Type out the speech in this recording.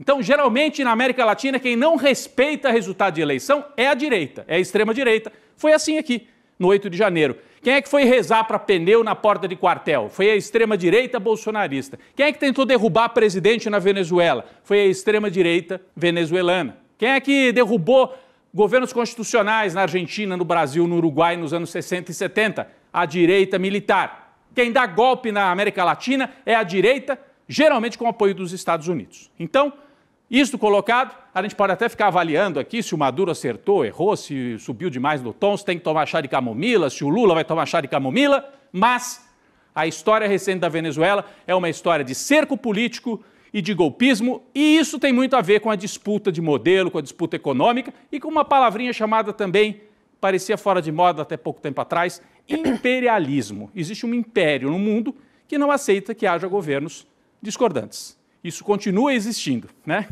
Então, geralmente na América Latina, quem não respeita resultado de eleição é a direita, é a extrema-direita. Foi assim aqui, no 8 de janeiro. Quem é que foi rezar para pneu na porta de quartel? Foi a extrema-direita bolsonarista. Quem é que tentou derrubar presidente na Venezuela? Foi a extrema-direita venezuelana. Quem é que derrubou governos constitucionais na Argentina, no Brasil, no Uruguai nos anos 60 e 70? A direita militar. Quem dá golpe na América Latina é a direita, geralmente com apoio dos Estados Unidos. Então, isso colocado, a gente pode até ficar avaliando aqui se o Maduro acertou, errou, se subiu demais no tom, se tem que tomar chá de camomila, se o Lula vai tomar chá de camomila, mas a história recente da Venezuela é uma história de cerco político e de golpismo, e isso tem muito a ver com a disputa de modelo, com a disputa econômica e com uma palavrinha chamada também, parecia fora de moda até pouco tempo atrás, imperialismo. Existe um império no mundo que não aceita que haja governos discordantes. Isso continua existindo, né?